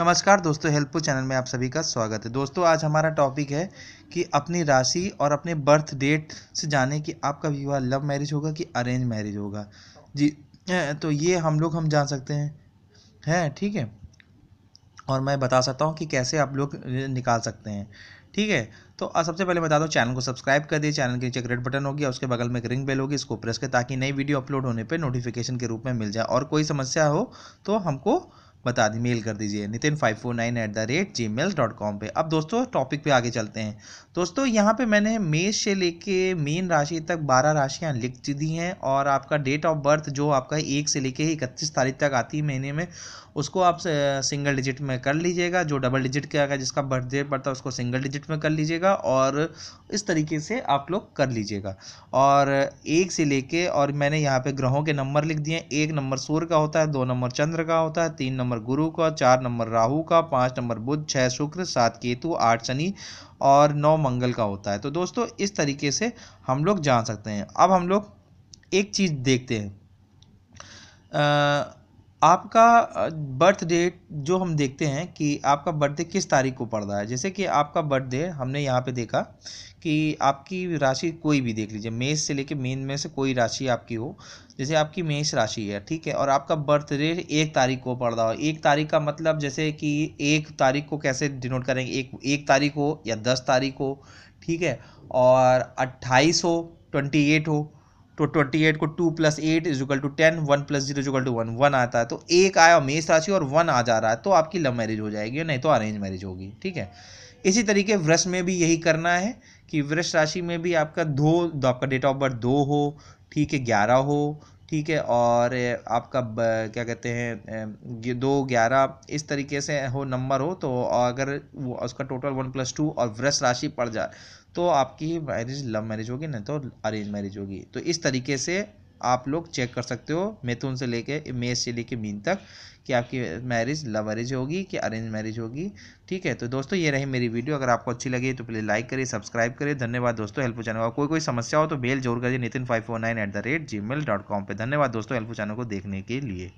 नमस्कार दोस्तों helpful channel में आप सभी का स्वागत है दोस्तों आज हमारा टॉपिक है कि अपनी राशि और अपने बर्थ डेट से जाने कि आपका विवाह लव मैरिज होगा कि अरेंज मैरिज होगा जी तो ये हम लोग हम जान सकते हैं हैं ठीक है और मैं बता सकता हूँ कि कैसे आप लोग निकाल सकते हैं ठीक है तो सबसे पहले बता दो चैनल को सब्सक्राइब कर दिए चैनल के नीचे रेड बटन होगी उसके बगल में एक रिंग बेल होगी इसको प्रेस करें ताकि नई वीडियो अपलोड होने पर नोटिफिकेशन के रूप में मिल जाए और कोई समस्या हो तो हमको बता दी मेल कर दीजिए Nitin five four nine eight the rate Gmail dot com पर अब दोस्तों टॉपिक पे आगे चलते हैं दोस्तों यहाँ पे मैंने मेष से लेके मीन राशि तक बारह राशियाँ लिख दी हैं और आपका डेट ऑफ बर्थ जो आपका एक से लेके इकतीस तारीख तक आती है महीने में उसको आप सिंगल डिजिट में कर लीजिएगा जो डबल डिजिट के अगर जिसका बर्थडे पड़ता है उसको सिंगल डिजिट में कर लीजिएगा और इस तरीके से आप लोग कर लीजिएगा और एक से लेके और मैंने यहाँ पे ग्रहों के नंबर लिख दिए एक नंबर सूर्य का होता है दो नंबर चंद्र का होता है तीन नंबर नंबर गुरु का चार नंबर राहु का पाँच नंबर बुध छः शुक्र सात केतु आठ शनि और नौ मंगल का होता है तो दोस्तों इस तरीके से हम लोग जान सकते हैं अब हम लोग एक चीज़ देखते हैं आ, आपका बर्थ डेट जो हम देखते हैं कि आपका बर्थडे किस तारीख को पड़ रहा है जैसे कि आपका बर्थडे हमने यहाँ पे देखा कि आपकी राशि कोई भी देख लीजिए मेष से लेके मीन में से कोई राशि आपकी हो जैसे आपकी मेष राशि है ठीक है और आपका बर्थडे एक तारीख को पड़ रहा हो एक तारीख का मतलब जैसे कि एक तारीख को कैसे डिनोट करेंगे एक एक तारीख हो या दस तारीख हो ठीक है और अट्ठाईस हो ट्वेंटी एट हो तो ट्वेंटी एट को two plus eight equal to ten one plus zero equal to one one आता है तो एक आया मेष राशि और वन आ जा रहा है तो आपकी लव मैरिज हो जाएगी नहीं तो अरेंज मैरिज होगी ठीक है इसी तरीके वृष में भी यही करना है कि वृक्ष राशि में भी आपका दो आपका डेट ऑफ बर्थ दो हो ठीक है ग्यारह हो ठीक है और आपका क्या कहते हैं दो ग्यारह इस तरीके से हो नंबर हो तो अगर वो उसका टोटल वन प्लस टू और वृष राशि पड़ जाए तो आपकी मैरिज लव मैरिज होगी नहीं तो अरेंज मैरिज होगी तो इस तरीके से आप लोग चेक कर सकते हो मैथुन तो से लेके मेष से लेके मीन तक कि आपकी मैरिज लव मैरिज होगी कि अरेंज मैरिज होगी ठीक है तो दोस्तों ये रही मेरी वीडियो अगर आपको अच्छी लगी तो प्लीज़ लाइक करिए सब्सक्राइब करिए धन्यवाद दोस्तों हेल्प चैनल कोई कोई समस्या हो तो मेल जोर करिए Nitin five four nine eight the rate Gmail dot com पर धन्यवाद दोस्तों हेल्प चैनल को देखने के लिए